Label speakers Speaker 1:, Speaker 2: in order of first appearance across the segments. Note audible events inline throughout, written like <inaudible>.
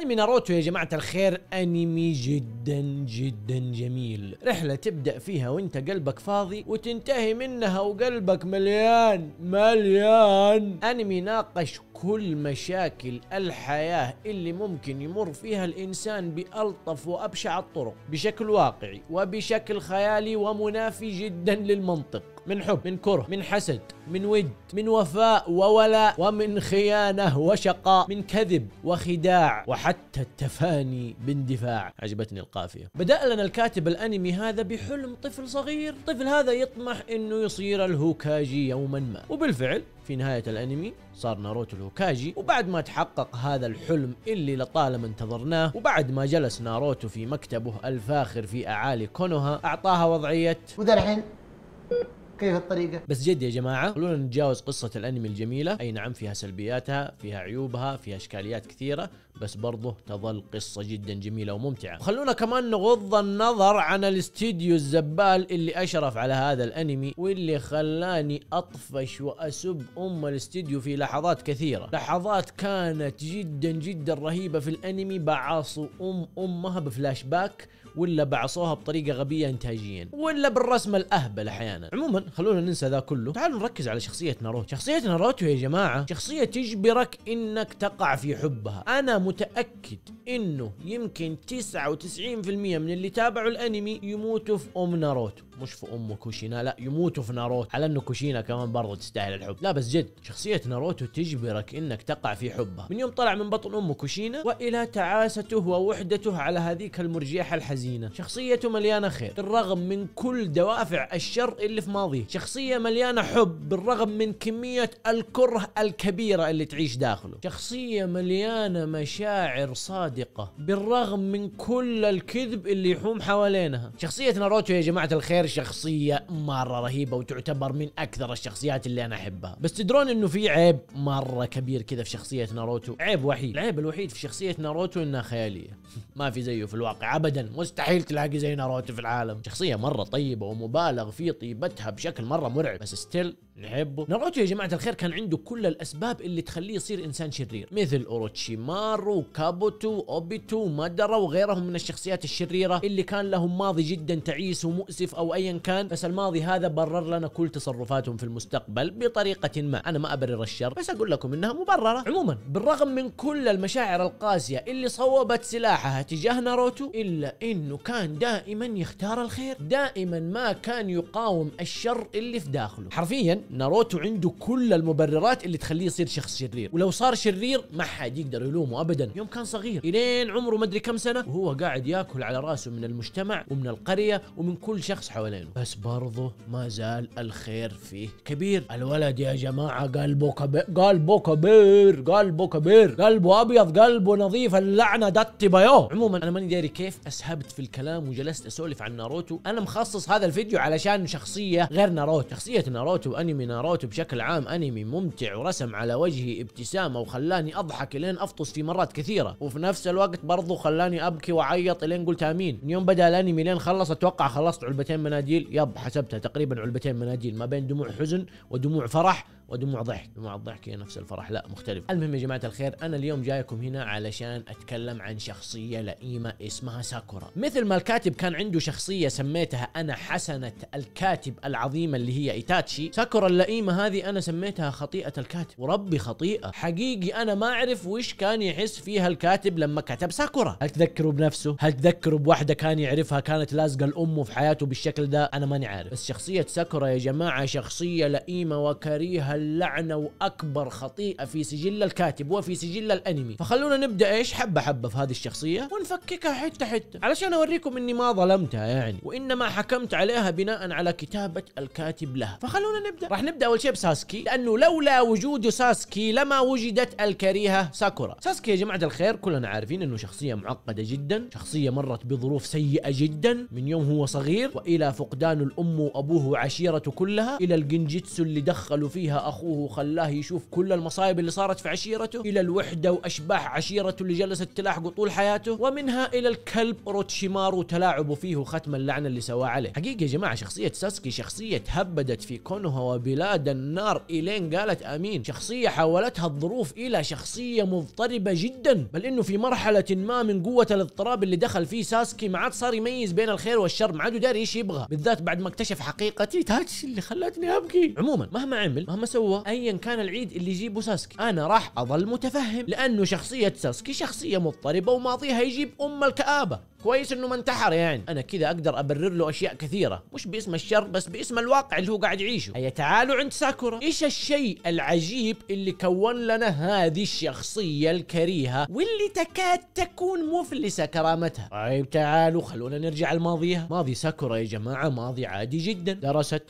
Speaker 1: انمي ناروتو يا جماعة الخير انمي جدا جدا جميل رحلة تبدأ فيها وانت قلبك فاضي وتنتهي منها وقلبك مليان مليان انمي ناقش كل مشاكل الحياة اللي ممكن يمر فيها الإنسان بألطف وأبشع الطرق بشكل واقعي وبشكل خيالي ومنافي جدا للمنطق من حب من كره من حسد من ود من وفاء وولاء ومن خيانة وشقاء من كذب وخداع وحتى التفاني باندفاع عجبتني القافية بدأ لنا الكاتب الأنمي هذا بحلم طفل صغير طفل هذا يطمح أنه يصير الهوكاجي يوما ما وبالفعل في نهاية الأنمي صار ناروتو الهوكاجي وبعد ما تحقق هذا الحلم اللي لطالما انتظرناه وبعد ما جلس ناروتو في مكتبه الفاخر في أعالي كونوها أعطاها وضعية وذا الحين كيف الطريقه بس جد يا جماعه خلونا نتجاوز قصه الانمي الجميله اي نعم فيها سلبياتها فيها عيوبها فيها اشكاليات كثيره بس برضه تظل قصه جدا جميله وممتعه خلونا كمان نغض النظر عن الاستديو الزبال اللي اشرف على هذا الانمي واللي خلاني اطفش واسب ام الاستديو في لحظات كثيره لحظات كانت جدا جدا رهيبه في الانمي بعاصوا ام امها بفلاش باك ولا بعصوها بطريقه غبيه انتاجيا ولا بالرسمه الاهبل احيانا عموما خلونا ننسى ذا كله تعالوا نركز على شخصيه ناروتو شخصيه ناروتو يا جماعه شخصيه تجبرك انك تقع في حبها انا متاكد انه يمكن 99% من اللي تابعوا الانمي يموتوا في ام ناروتو مش في ام كوشينا لا يموتوا في ناروتو على انه كوشينا كمان برضه تستاهل الحب لا بس جد شخصيه ناروتو تجبرك انك تقع في حبها من يوم طلع من بطن ام كوشينا والى تعاسته ووحدته على هذيك المرجيحه الحزينه حزينه شخصيته مليانه خير بالرغم من كل دوافع الشر اللي في ماضيه شخصيه مليانه حب بالرغم من كميه الكره الكبيره اللي تعيش داخله شخصيه مليانه مشاعر صادقه بالرغم من كل الكذب اللي يحوم حوالينها شخصيه ناروتو يا جماعه الخير شخصيه مره رهيبه وتعتبر من اكثر الشخصيات اللي انا احبها بس تدرون انه في عيب مره كبير كذا في شخصيه ناروتو عيب وحيد العيب الوحيد في شخصيه ناروتو انها خياليه <laughs> ما في زيه في الواقع ابدا مستحيل تلاقي زي ناروتو في العالم شخصيه مره طيبه ومبالغ في طيبتها بشكل مره مرعب بس ستيل نحبه ناروتو يا جماعه الخير كان عنده كل الاسباب اللي تخليه يصير انسان شرير مثل اوروتشيمارو كابوتو اوبيتو مادارا وغيرهم من الشخصيات الشريره اللي كان لهم ماضي جدا تعيس ومؤسف او ايا كان بس الماضي هذا برر لنا كل تصرفاتهم في المستقبل بطريقه ما انا ما ابرر الشر بس اقول لكم انها مبرره عموما بالرغم من كل المشاعر القاسيه اللي صوبت سلاحها تجاه ناروتو الا انه كان دائما يختار الخير دائما ما كان يقاوم الشر اللي في داخله حرفيا ناروتو عنده كل المبررات اللي تخليه يصير شخص شرير ولو صار شرير ما حد يقدر يلومه ابدا يوم كان صغير الين عمره ما ادري كم سنه وهو قاعد ياكل على راسه من المجتمع ومن القريه ومن كل شخص حوالينه بس برضه ما زال الخير فيه كبير الولد يا جماعه قلبه كبير قلبه كبير قلبه كبير قلبه ابيض قلبه نظيف اللعنه دتي بايو عموما انا ماني داري كيف اسهبت في الكلام وجلست اسولف عن ناروتو انا مخصص هذا الفيديو علشان شخصيه غير ناروتو شخصيه ناروتو اني انمي ناروتو بشكل عام انمي ممتع ورسم على وجهي ابتسامه وخلاني اضحك لين افطس في مرات كثيره وفي نفس الوقت برضو خلاني ابكي واعيط لين قلت امين من يوم بدا الانمي لين خلص اتوقع خلصت علبتين مناديل يب حسبتها تقريبا علبتين مناديل ما بين دموع حزن ودموع فرح ودموع ضحك دموع الضحك هي نفس الفرح لا مختلف المهم يا جماعة الخير أنا اليوم جايكم هنا علشان أتكلم عن شخصية لئيمة اسمها ساكورا مثل ما الكاتب كان عنده شخصية سميتها أنا حسنة الكاتب العظيمة اللي هي إيتاتشي ساكورا اللئيمة هذه أنا سميتها خطيئة الكاتب وربي خطيئة حقيقي أنا ما أعرف وش كان يحس فيها الكاتب لما كتب ساكورا هل تذكروا بنفسه هل تذكروا بواحدة كان يعرفها كانت لازقة لأمه في حياته بالشكل ده أنا ماني عارف بس شخصية ساكورا يا جماعة شخصية لئيمة وكريهة اللعنة وأكبر خطيئة في سجل الكاتب وفي سجل الأنمي فخلونا نبدأ إيش حبة حبة في هذه الشخصية ونفككها حتة حتة علشان أوريكم إني ما ظلمتها يعني وإنما حكمت عليها بناء على كتابة الكاتب لها فخلونا نبدأ راح نبدأ أول شيء بساسكي لأنه لولا وجود ساسكي لما وجدت الكريهة ساكورا ساسكي يا جماعة الخير كلنا عارفين إنه شخصية معقدة جدا شخصية مرت بظروف سيئة جدا من يوم هو صغير وإلى فقدان الأم وأبوه وعشيرته كلها إلى الجنجيتسو اللي دخلوا فيها اخوه خلاه يشوف كل المصايب اللي صارت في عشيرته الى الوحده واشباح عشيرته اللي جلست تلاحقه طول حياته ومنها الى الكلب روتشيمارو وتلاعبه فيه وختم اللعنه اللي سواه عليه حقيقه يا جماعه شخصيه ساسكي شخصيه تهبدت في كونها وبلاد النار الين قالت امين شخصيه حولتها الظروف الى شخصيه مضطربه جدا بل انه في مرحله ما من قوه الاضطراب اللي دخل فيه ساسكي ما عاد صار يميز بين الخير والشر ما عاد داري ايش يبغى بالذات بعد ما اكتشف حقيقتي تاتش اللي خلتني ابكي عموما مهما عمل مهما سوى سوى ايا كان العيد اللي يجيبه ساسكي انا راح اظل متفهم لانه شخصيه ساسكي شخصيه مضطربه وماضيها يجيب ام الكابه كويس انه ما انتحر يعني انا كذا اقدر ابرر له اشياء كثيره مش باسم الشر بس باسم الواقع اللي هو قاعد يعيشه هيا تعالوا عند ساكورا ايش الشيء العجيب اللي كون لنا هذه الشخصيه الكريهه واللي تكاد تكون مفلسه كرامتها طيب تعالوا خلونا نرجع لماضيها ماضي ساكورا يا جماعه ماضي عادي جدا درست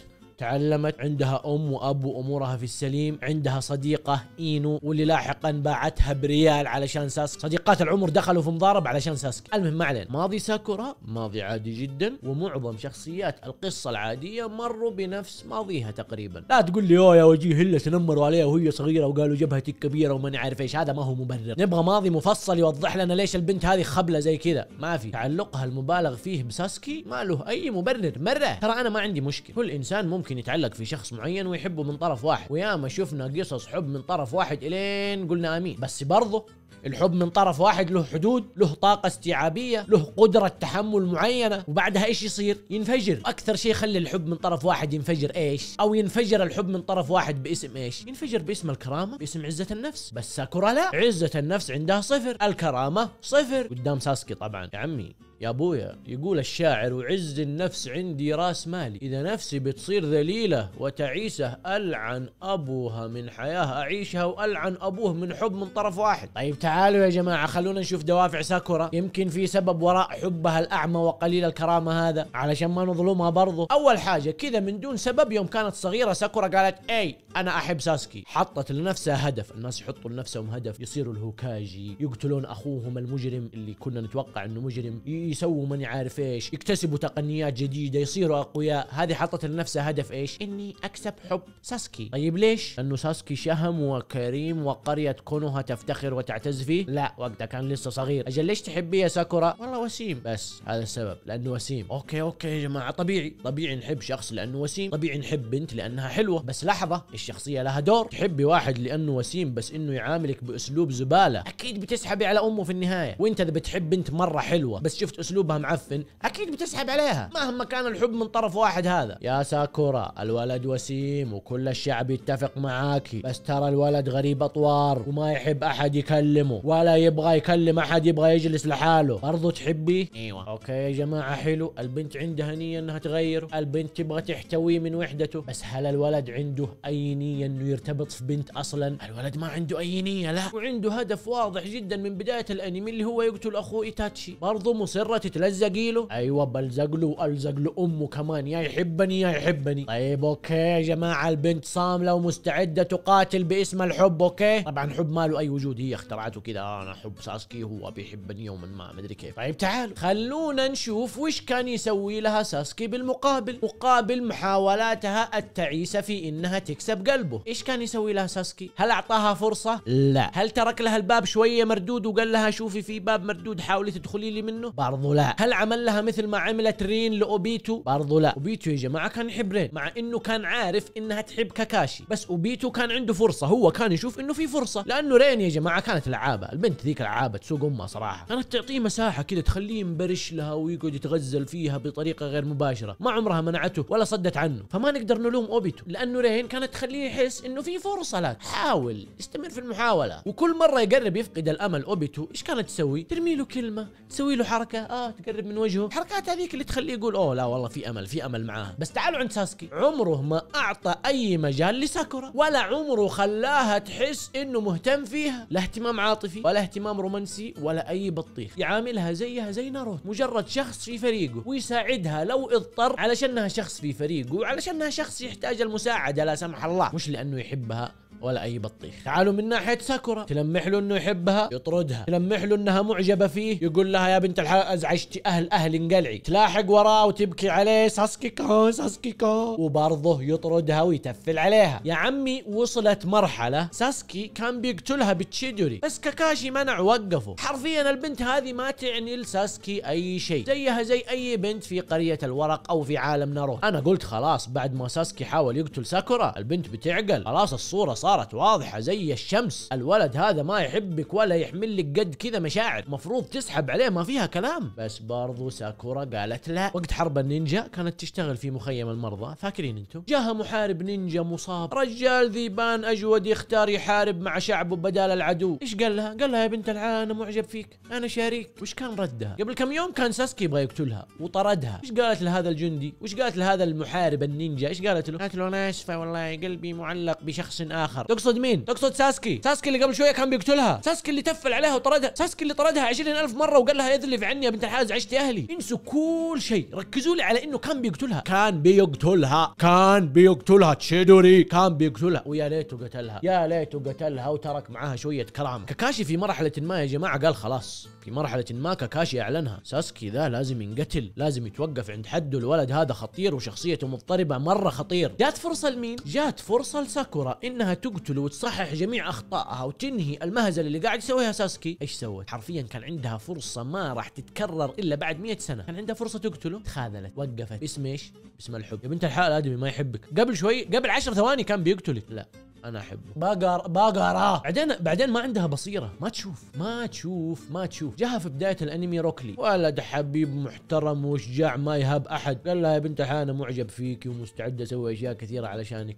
Speaker 1: تعلمت عندها أم وأب وأمورها في السليم عندها صديقة إينو واللي لاحقا باعتها بريال علشان ساسك صديقات العمر دخلوا في مضارب علشان ساسك المهم ما علينا ماضي ساكورا ماضي عادي جدا ومعظم شخصيات القصة العادية مروا بنفس ماضيها تقريبا لا تقول لي يا وجيه إلا تنمروا عليها وهي صغيرة وقالوا جبهتك كبيرة وما عارف إيش هذا ما هو مبرر نبغى ماضي مفصل يوضح لنا ليش البنت هذه خبلة زي كذا ما في تعلقها المبالغ فيه بساسكي ما له أي مبرر مرة ترى أنا ما عندي مشكلة كل إنسان ممكن ممكن يتعلق في شخص معين ويحبه من طرف واحد وياما شفنا قصص حب من طرف واحد الين قلنا امين بس برضه الحب من طرف واحد له حدود له طاقة استيعابية له قدرة تحمل معينة وبعدها ايش يصير ينفجر اكثر شيء يخلي الحب من طرف واحد ينفجر ايش او ينفجر الحب من طرف واحد باسم ايش ينفجر باسم الكرامة باسم عزة النفس بس ساكورا لا عزة النفس عندها صفر الكرامة صفر قدام ساسكي طبعا يا عمي يا ابويا يقول الشاعر وعز النفس عندي راس مالي اذا نفسي بتصير ذليله وتعيسه العن ابوها من حياه اعيشها والعن ابوه من حب من طرف واحد طيب تعالوا يا جماعه خلونا نشوف دوافع ساكورا يمكن في سبب وراء حبها الاعمى وقليل الكرامه هذا علشان ما نظلمها برضه اول حاجه كذا من دون سبب يوم كانت صغيره ساكورا قالت اي انا احب ساسكي حطت لنفسها هدف الناس يحطوا لنفسهم هدف يصيروا الهوكاجي يقتلون اخوهم المجرم اللي كنا نتوقع انه مجرم يسووا ماني عارف ايش يكتسبوا تقنيات جديده يصيروا اقوياء هذه حطت لنفسها هدف ايش اني اكسب حب ساسكي طيب ليش لانه ساسكي شهم وكريم وقريه كونوها تفتخر وتعتز فيه لا وقتها كان لسه صغير اجل ليش تحبيه يا ساكورا والله وسيم بس هذا السبب لانه وسيم اوكي اوكي يا جماعه طبيعي طبيعي نحب شخص لانه وسيم طبيعي نحب بنت لانها حلوه بس لحظه الشخصيه لها دور تحبي واحد لانه وسيم بس انه يعاملك باسلوب زباله اكيد بتسحبي على امه في النهايه وانت اذا بتحب بنت مره حلوه بس شفت شفت اسلوبها معفن اكيد بتسحب عليها مهما كان الحب من طرف واحد هذا يا ساكورا الولد وسيم وكل الشعب يتفق معاكي بس ترى الولد غريب اطوار وما يحب احد يكلمه ولا يبغى يكلم احد يبغى يجلس لحاله برضو تحبي ايوه اوكي يا جماعه حلو البنت عندها نيه انها تغيره البنت تبغى تحتويه من وحدته بس هل الولد عنده اي نيه انه يرتبط في بنت اصلا الولد ما عنده اي نيه لا وعنده هدف واضح جدا من بدايه الانمي اللي هو يقتل اخوه ايتاتشي برضو مصر مستمره تتلزقي له ايوه بلزق له والزق له امه كمان يا يحبني يا يحبني طيب اوكي يا جماعه البنت صامله ومستعده تقاتل باسم الحب اوكي طبعا حب ماله اي وجود هي اخترعته كذا آه، انا حب ساسكي هو بيحبني يوما ما مدري كيف طيب تعالوا خلونا نشوف وش كان يسوي لها ساسكي بالمقابل مقابل محاولاتها التعيسه في انها تكسب قلبه ايش كان يسوي لها ساسكي هل اعطاها فرصه لا هل ترك لها الباب شويه مردود وقال لها شوفي في باب مردود حاولي تدخلي لي منه برضو لا هل عمل لها مثل ما عملت رين لاوبيتو برضو لا اوبيتو يا جماعه كان يحب رين مع انه كان عارف انها تحب كاكاشي بس اوبيتو كان عنده فرصه هو كان يشوف انه في فرصه لانه رين يا جماعه كانت لعابه البنت ذيك لعابه تسوق امها صراحه كانت تعطيه مساحه كذا تخليه ينبرش لها ويقعد يتغزل فيها بطريقه غير مباشره ما عمرها منعته ولا صدت عنه فما نقدر نلوم اوبيتو لانه رين كانت تخليه يحس انه في فرصه لك حاول استمر في المحاوله وكل مره يقرب يفقد الامل اوبيتو ايش كانت تسوي ترمي له كلمه تسوي له حركه اه تقرب من وجهه الحركات هذيك اللي تخليه يقول اوه لا والله في امل في امل معاها بس تعالوا عند ساسكي عمره ما اعطى اي مجال لساكورا ولا عمره خلاها تحس انه مهتم فيها لا اهتمام عاطفي ولا اهتمام رومانسي ولا اي بطيخ يعاملها زيها زي ناروتو مجرد شخص في فريقه ويساعدها لو اضطر علشانها شخص في فريقه وعلشانها شخص يحتاج المساعده لا سمح الله مش لانه يحبها ولا اي بطيخ تعالوا من ناحيه ساكورا تلمح له انه يحبها يطردها تلمح له انها معجبه فيه يقول لها يا بنت الحلال ازعجتي اهل اهل انقلعي تلاحق وراه وتبكي عليه ساسكي كو ساسكي كو وبرضه يطردها ويتفل عليها يا عمي وصلت مرحله ساسكي كان بيقتلها بتشيدوري بس كاكاشي منع وقفه حرفيا البنت هذه ما تعني لساسكي اي شيء زيها زي اي بنت في قريه الورق او في عالم ناروتو انا قلت خلاص بعد ما ساسكي حاول يقتل ساكورا البنت بتعقل خلاص الصوره صار صارت واضحه زي الشمس الولد هذا ما يحبك ولا يحمل لك قد كذا مشاعر مفروض تسحب عليه ما فيها كلام بس برضو ساكورا قالت لا وقت حرب النينجا كانت تشتغل في مخيم المرضى فاكرين انتم جاها محارب نينجا مصاب رجال ذيبان اجود يختار يحارب مع شعبه بدال العدو ايش قال لها قال لها يا بنت العال انا معجب فيك انا شريك وش كان ردها قبل كم يوم كان ساسكي يبغى يقتلها وطردها ايش قالت لهذا الجندي وش قالت لهذا المحارب النينجا ايش قالت له قالت له انا اسفه والله قلبي معلق بشخص اخر النهر تقصد مين تقصد ساسكي ساسكي اللي قبل شويه كان بيقتلها ساسكي اللي تفل عليها وطردها ساسكي اللي طردها 20000 مره وقال لها اذلف عني يا بنت الحاج عشتي اهلي انسوا كل شيء ركزوا لي على انه كان بيقتلها كان بيقتلها كان بيقتلها تشيدوري كان بيقتلها ويا ليته قتلها يا ليته قتلها وترك معاها شويه كرامه كاكاشي في مرحله ما يا جماعه قال خلاص في مرحله ما كاكاشي اعلنها ساسكي ذا لازم ينقتل لازم يتوقف عند حده الولد هذا خطير وشخصيته مضطربه مره خطير جات فرصه لمين جات فرصه لساكورا انها تقتله وتصحح جميع اخطائها وتنهي المهزله اللي قاعد يسويها ساسكي ايش سوت حرفيا كان عندها فرصه ما راح تتكرر الا بعد 100 سنه كان عندها فرصه تقتله تخاذلت وقفت باسم ايش باسم الحب يا بنت الحلال ادمي ما يحبك قبل شوي قبل 10 ثواني كان بيقتلك لا انا احبه بقر بقرة بعدين بعدين ما عندها بصيره ما تشوف ما تشوف ما تشوف جاها في بدايه الانمي روكلي ولد حبيب محترم وشجاع ما يهاب احد قال لها يا بنت انا معجب فيك ومستعد اسوي اشياء كثيره علشانك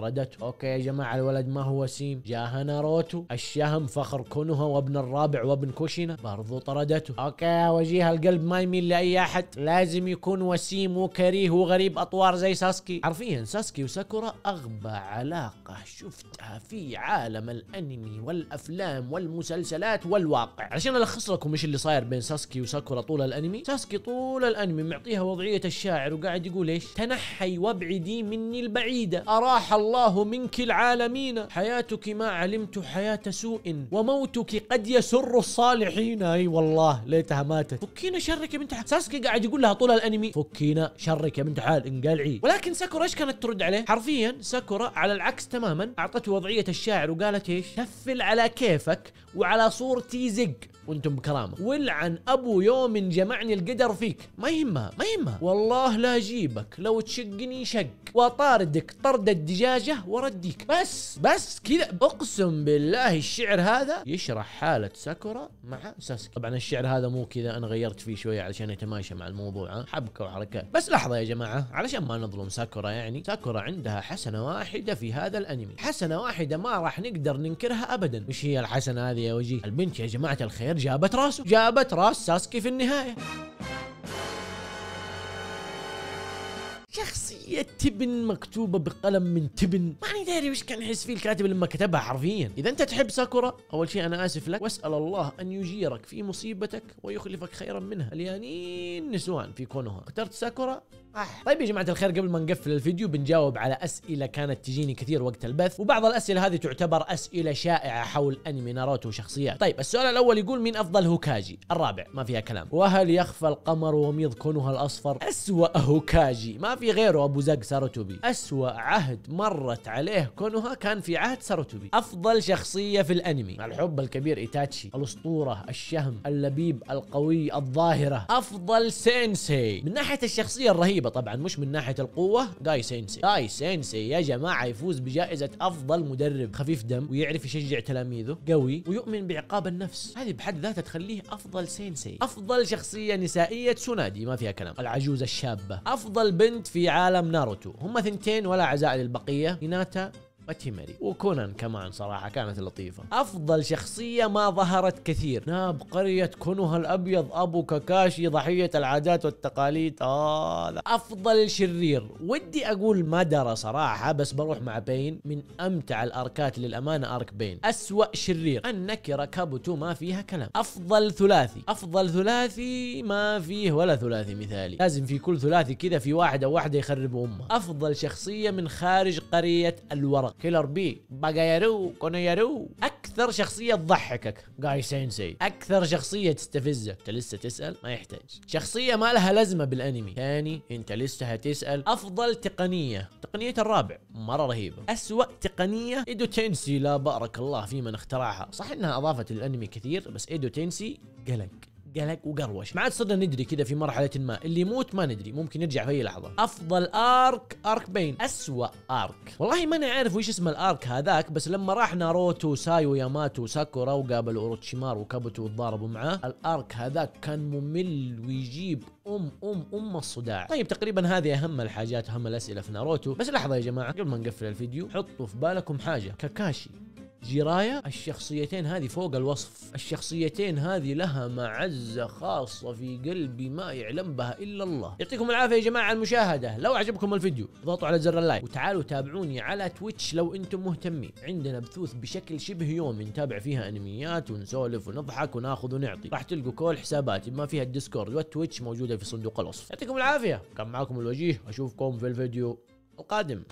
Speaker 1: طردته اوكي يا جماعه الولد ما هو سيم جاها ناروتو الشهم فخر كونها وابن الرابع وابن كوشينا برضو طردته اوكي وجيه القلب ما يميل لاي احد لازم يكون وسيم وكريه وغريب اطوار زي ساسكي حرفيا ساسكي وساكورا اغبى علاقه شفتها في عالم الانمي والافلام والمسلسلات والواقع عشان الخص لكم ايش اللي صاير بين ساسكي وساكورا طول الانمي ساسكي طول الانمي معطيها وضعيه الشاعر وقاعد يقول ايش تنحي وابعدي مني البعيده اراح الله منك العالمين حياتك ما علمت حياة سوء وموتك قد يسر الصالحين اي أيوة والله ليتها ماتت فكينا شرك يا بنت حال ساسكي قاعد يقول لها طول الانمي فكينا شرك يا بنت حال انقلعي ولكن ساكورا ايش كانت ترد عليه حرفيا ساكورا على العكس تماما اعطته وضعية الشاعر وقالت ايش تفل على كيفك وعلى صورتي زق وانتم بكرامه ولعن ابو يوم جمعني القدر فيك ما يهمها ما يهمها والله لا اجيبك لو تشقني شق واطاردك طرد الدجاجه ورديك بس بس كذا اقسم بالله الشعر هذا يشرح حاله ساكورا مع ساسكي طبعا الشعر هذا مو كذا انا غيرت فيه شويه علشان يتماشى مع الموضوع حبكه وحركات بس لحظه يا جماعه علشان ما نظلم ساكورا يعني ساكورا عندها حسنه واحده في هذا الانمي حسنه واحده ما راح نقدر ننكرها ابدا وش هي الحسنه هذه يا وجيه البنت يا جماعه الخير الاخير جابت راسه جابت راس ساسكي في النهايه شخصية تبن مكتوبة بقلم من تبن ماني داري وش كان يحس فيه الكاتب لما كتبها حرفيا إذا أنت تحب ساكورا أول شيء أنا آسف لك وأسأل الله أن يجيرك في مصيبتك ويخلفك خيرا منها اليانين نسوان في كونوها اخترت ساكورا صح طيب يا جماعه الخير قبل ما نقفل الفيديو بنجاوب على اسئله كانت تجيني كثير وقت البث وبعض الاسئله هذه تعتبر اسئله شائعه حول انمي ناروتو وشخصيات طيب السؤال الاول يقول مين افضل هوكاجي الرابع ما فيها كلام وهل يخفى القمر وميض كونها الاصفر اسوا هوكاجي ما في غيره ابو زق ساروتوبي اسوا عهد مرت عليه كونها كان في عهد ساروتوبي افضل شخصيه في الانمي مع الحب الكبير ايتاتشي الاسطوره الشهم اللبيب القوي الظاهره افضل سينسي من ناحيه الشخصيه الرهيبه رهيبه طبعا مش من ناحيه القوه داي سينسي داي سينسي يا جماعه يفوز بجائزه افضل مدرب خفيف دم ويعرف يشجع تلاميذه قوي ويؤمن بعقاب النفس هذه بحد ذاتها تخليه افضل سينسي افضل شخصيه نسائيه تسونادي ما فيها كلام العجوز الشابه افضل بنت في عالم ناروتو هم ثنتين ولا عزاء للبقيه هيناتا وتيمري وكونان كمان صراحة كانت لطيفة أفضل شخصية ما ظهرت كثير ناب قرية كونها الأبيض أبو كاكاشي ضحية العادات والتقاليد آه لا. أفضل شرير ودي أقول مدرة صراحة بس بروح مع بين من أمتع الأركات للأمانة أرك بين أسوأ شرير النكرة كابوتو ما فيها كلام أفضل ثلاثي أفضل ثلاثي ما فيه ولا ثلاثي مثالي لازم في كل ثلاثي كذا في واحد أو واحدة يخرب أمه أفضل شخصية من خارج قرية الورق كيلر بي باجايرو كونيارو اكثر شخصيه تضحكك جاي سينسي اكثر شخصيه تستفزك انت لسه تسال ما يحتاج شخصيه ما لها لازمه بالانمي ثاني انت لسه هتسال افضل تقنيه تقنيه الرابع مره رهيبه اسوا تقنيه ايدو تينسي لا بارك الله في من اخترعها صح انها اضافت للانمي كثير بس ايدو تينسي قلق قلق وقروش ما عاد صرنا ندري كذا في مرحله ما اللي يموت ما ندري ممكن يرجع في اي لحظه افضل ارك ارك بين اسوا ارك والله ماني عارف وش اسم الارك هذاك بس لما راح ناروتو سايو ياماتو ساكورا وقابلوا اوروتشيمار وكابوتو وتضاربوا معاه الارك هذاك كان ممل ويجيب ام ام ام الصداع طيب تقريبا هذه اهم الحاجات اهم الاسئله في ناروتو بس لحظه يا جماعه قبل ما نقفل الفيديو حطوا في بالكم حاجه كاكاشي جيرايا الشخصيتين هذه فوق الوصف الشخصيتين هذه لها معزة خاصة في قلبي ما يعلم بها إلا الله يعطيكم العافية يا جماعة على المشاهدة لو عجبكم الفيديو ضغطوا على زر اللايك وتعالوا تابعوني على تويتش لو أنتم مهتمين عندنا بثوث بشكل شبه يومي نتابع فيها أنميات ونسولف ونضحك وناخذ ونعطي راح تلقوا كل حساباتي ما فيها الديسكورد والتويتش موجودة في صندوق الوصف يعطيكم العافية كان معكم الوجيه أشوفكم في الفيديو القادم